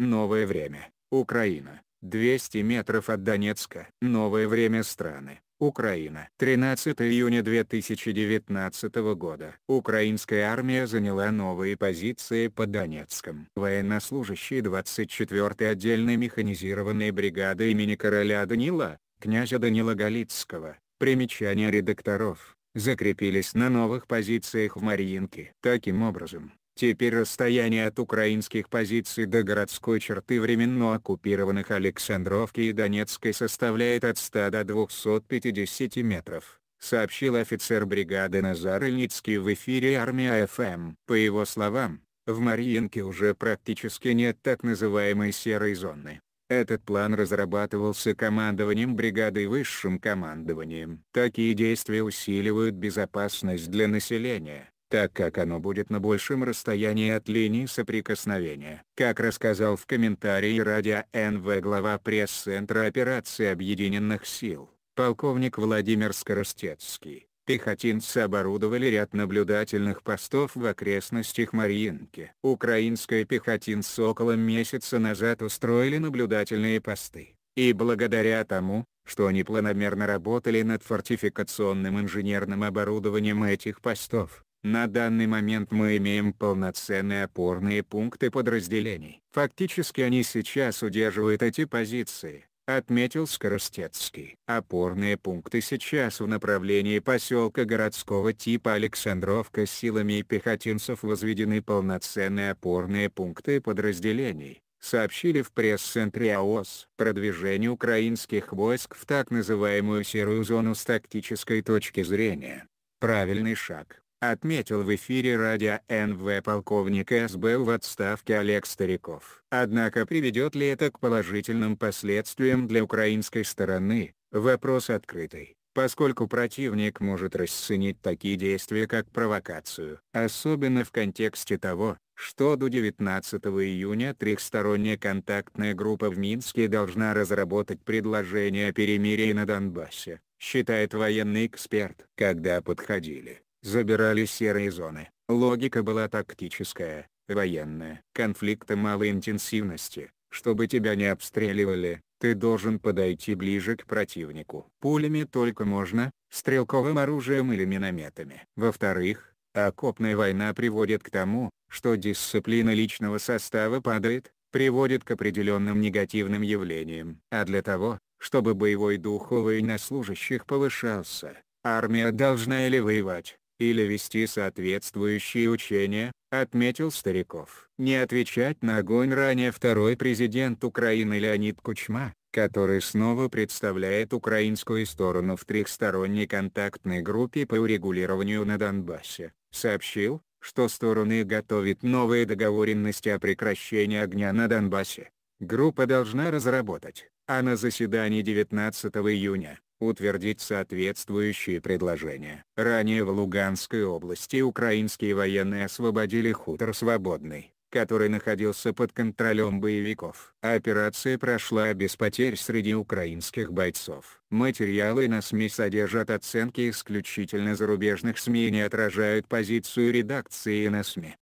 Новое время. Украина. 200 метров от Донецка. Новое время страны. Украина. 13 июня 2019 года. Украинская армия заняла новые позиции по Донецком. Военнослужащие 24-й отдельной механизированной бригады имени короля Данила, князя Данила Галицкого, примечания редакторов, закрепились на новых позициях в Мариинке. Таким образом, Теперь расстояние от украинских позиций до городской черты временно оккупированных Александровки и Донецкой составляет от 100 до 250 метров сообщил офицер бригады Назар Ильницкий в эфире «Армия ФМ». По его словам, в Мариинке уже практически нет так называемой «серой зоны». Этот план разрабатывался командованием бригады и высшим командованием. Такие действия усиливают безопасность для населения так как оно будет на большем расстоянии от линии соприкосновения. Как рассказал в комментарии радио НВ глава пресс-центра операции объединенных сил, полковник Владимир Скоростецкий, пехотинцы оборудовали ряд наблюдательных постов в окрестностях Мариинки. Украинская пехотинцы около месяца назад устроили наблюдательные посты, и благодаря тому, что они планомерно работали над фортификационным инженерным оборудованием этих постов, на данный момент мы имеем полноценные опорные пункты подразделений. Фактически они сейчас удерживают эти позиции, отметил Скоростецкий. Опорные пункты сейчас в направлении поселка городского типа Александровка силами пехотинцев возведены полноценные опорные пункты подразделений сообщили в пресс-центре АОС. Продвижение украинских войск в так называемую серую зону с тактической точки зрения. Правильный шаг отметил в эфире радио НВ полковник СБ в отставке Олег Стариков. Однако приведет ли это к положительным последствиям для украинской стороны, вопрос открытый, поскольку противник может расценить такие действия как провокацию, особенно в контексте того, что до 19 июня трехсторонняя контактная группа в Минске должна разработать предложение о перемирии на Донбассе, считает военный эксперт. Когда подходили забирали серые зоны. Логика была тактическая, военная. Конфликты малой интенсивности, чтобы тебя не обстреливали, ты должен подойти ближе к противнику. Пулями только можно, стрелковым оружием или минометами. Во-вторых, окопная война приводит к тому, что дисциплина личного состава падает, приводит к определенным негативным явлениям. А для того, чтобы боевой дух у военнослужащих повышался, армия должна или воевать, или вести соответствующие учения, отметил Стариков. Не отвечать на огонь ранее второй президент Украины Леонид Кучма, который снова представляет украинскую сторону в трехсторонней контактной группе по урегулированию на Донбассе, сообщил, что стороны готовят новые договоренности о прекращении огня на Донбассе. Группа должна разработать, а на заседании 19 июня, утвердить соответствующие предложения. Ранее в Луганской области украинские военные освободили хутор «Свободный», который находился под контролем боевиков. Операция прошла без потерь среди украинских бойцов. Материалы на СМИ содержат оценки исключительно зарубежных СМИ и не отражают позицию редакции на СМИ.